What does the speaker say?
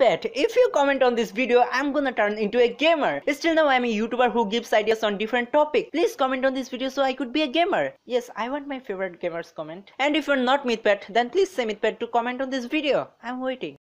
Pet, if you comment on this video, I'm gonna turn into a gamer. Still now I'm a YouTuber who gives ideas on different topics. Please comment on this video so I could be a gamer. Yes, I want my favorite gamers comment. And if you're not Pet, then please say Pet to comment on this video. I'm waiting.